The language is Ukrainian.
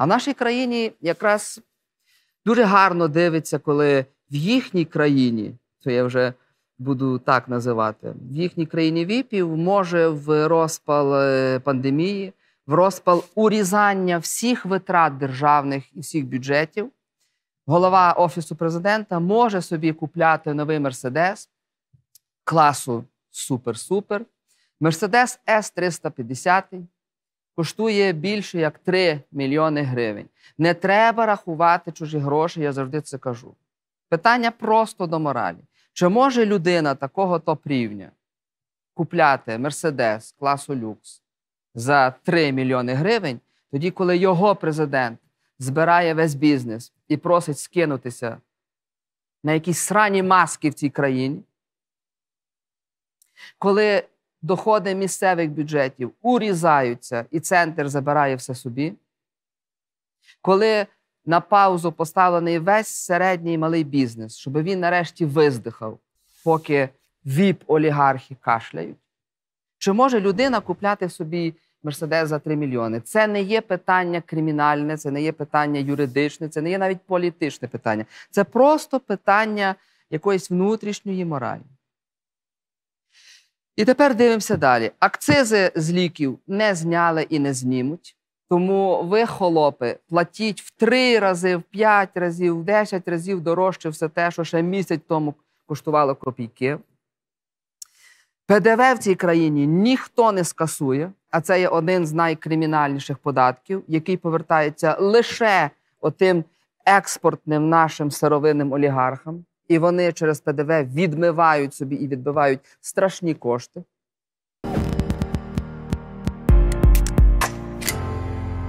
А в нашій країні якраз дуже гарно дивиться, коли в їхній країні, то я вже буду так називати, в їхній країні віпів може в розпал е, пандемії, в розпал урізання всіх витрат державних і всіх бюджетів. Голова Офісу президента може собі купляти новий Мерседес класу супер-супер, Мерседес С-350 коштує більше як 3 мільйони гривень. Не треба рахувати чужі гроші, я завжди це кажу. Питання просто до моралі. Чи може людина такого топ рівня купляти Мерседес класу люкс за 3 мільйони гривень, тоді, коли його президент збирає весь бізнес і просить скинутися на якісь срані маски в цій країні? Коли доходи місцевих бюджетів урізаються, і центр забирає все собі. Коли на паузу поставлений весь середній і малий бізнес, щоб він нарешті виздихав, поки віп-олігархи кашляють. Чи може людина купляти собі Мерседес за 3 мільйони? Це не є питання кримінальне, це не є питання юридичне, це не є навіть політичне питання. Це просто питання якоїсь внутрішньої моралі. І тепер дивимося далі. Акцизи з ліків не зняли і не знімуть. Тому ви, холопи, платіть в три рази, в п'ять разів, в десять разів дорожче все те, що ще місяць тому коштувало копійки. ПДВ в цій країні ніхто не скасує, а це є один з найкримінальніших податків, який повертається лише отим експортним нашим сировинним олігархам і вони через ПДВ відмивають собі і відбивають страшні кошти.